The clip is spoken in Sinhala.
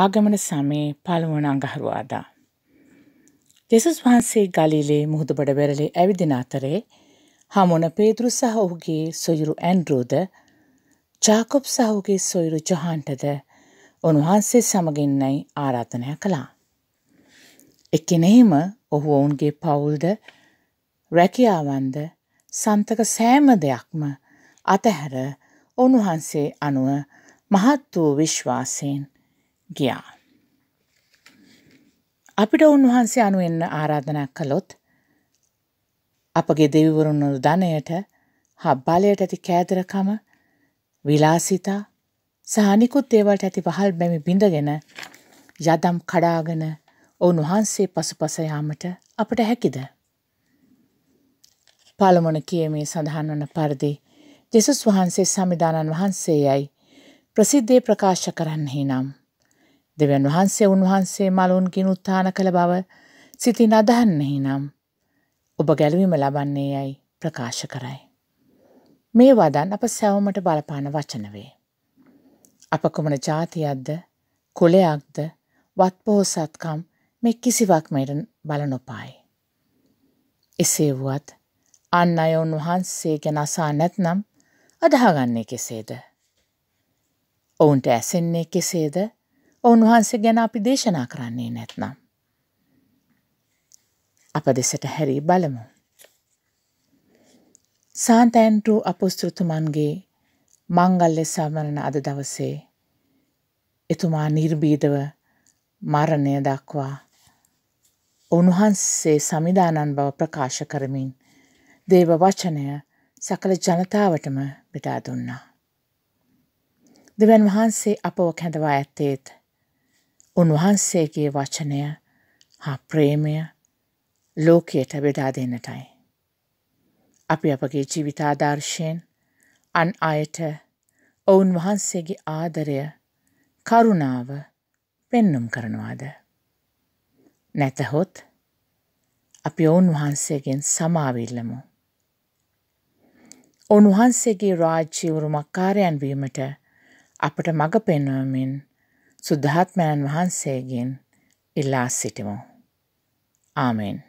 ආගමන සමයේ පළවන අඟහරුවාදා. දෙසුස් වහන්සේ ගලිලේ මුහුදුබඩ වෙරළේ ඇවිදින අතරේ හමුණ පේතුරු සහ ඔහුගේ සොයුරු ඇන්ඩ්‍රෝද ජාකොබ් සහුගේ සොයුරු ජොහන්ටද උන්වහන්සේ සමගින්නයි ආරාධනය කළා. එකනෙහිම ඔහු ඔවුන්ගේ පවුල්ද රැකියාවන්ද සන්තක සෑම දෙයක්ම අතහැර උන්වහන්සේ අනුව මහත් වූ විශ්වාසයෙන් ගියා. අපිට උන්වහන්සේ අනුවෙන්න ආරාධනයක් කළොත් අපගේ දෙවිවරුන්වරු ධනයට හා බලයට ඇති කෑදරකම විලාසිතා සහනිකුත් දේවල්ට ඇති වහල් බැමි බිඳගෙන යදම් කඩාගෙන ඔවුන් වහන්සේ පසුපස යාමට අපට හැකිද? පළමුණ කියමේ සඳහන් වන පරිදි ජෙසුස් වහන්සේ සමිදානන් වහන්සේ යයි ප්‍රසිද්ධේ ප්‍රකාශ කරන්නෙහි නම් දෙවන් වහන්සේ උන්වහන්සේ මලුන්ගින් උත්ථාන කළ බව සිතින් අදහන්නෙහි නම් ඔබ ගැලවීම ලබන්නේ යයි ප්‍රකාශ කරයි. මේ වදන් අප සැවමට බලපාන වචන වේ. අප කුමන જાතියක්ද කුලයක්ද වත්පොහොසත්කම් මේ කිසිවක් මෙයට බල නොපායි. එසේ වුවත් අන් අය උන්වහන්සේ ගැන අසා නැත්නම් අදහගන්නේ කෙසේද? ඔවුන්ට ඇසෙන්නේ කෙසේද? ඔවුන්වහන්සේ ගැන අපි දේශනා කරන්නේ නැත්නම්. අප දෙසට හැරී බලමු. සාන්තෑන්ට්‍රු අපොස්තෘතුමන්ගේ මංගල්ලෙ සමරණ අද දවසේ එතුමා නිර්බීදව මරණය දක්වා උන්වහන්සේ සමිධානන් බව ප්‍රකාශ කරමින් දේව වචනය සකළ ජනතාවටම පිටා දුන්නා. දෙවන් වහන්සේ අපව කැඳවා ඇත්තේත් උන්වහන්සේගේ වචනය හා ප්‍රේමය ලෝකයට බෙදා දෙන්නටයි. අපි අපගේ ජීවිතාදර්ශයෙන් අන් අයට ඔවුන් වහන්සේගේ ආදරය කරුණාව පෙන්නුම් කරනවාද. නැතහොත් අපි ඔවුන් වහන්සේගෙන් සමාවිල්ලමු. ඔවුන් වහන්සේගේ රාජ්‍ය උරුමක්කාරයන් වීමට අපට මඟ පෙන්වමින් සුද්ධාත්මයන් වහන්සේගෙන් ඉල්ලා සිටිමු. ආමෙන්.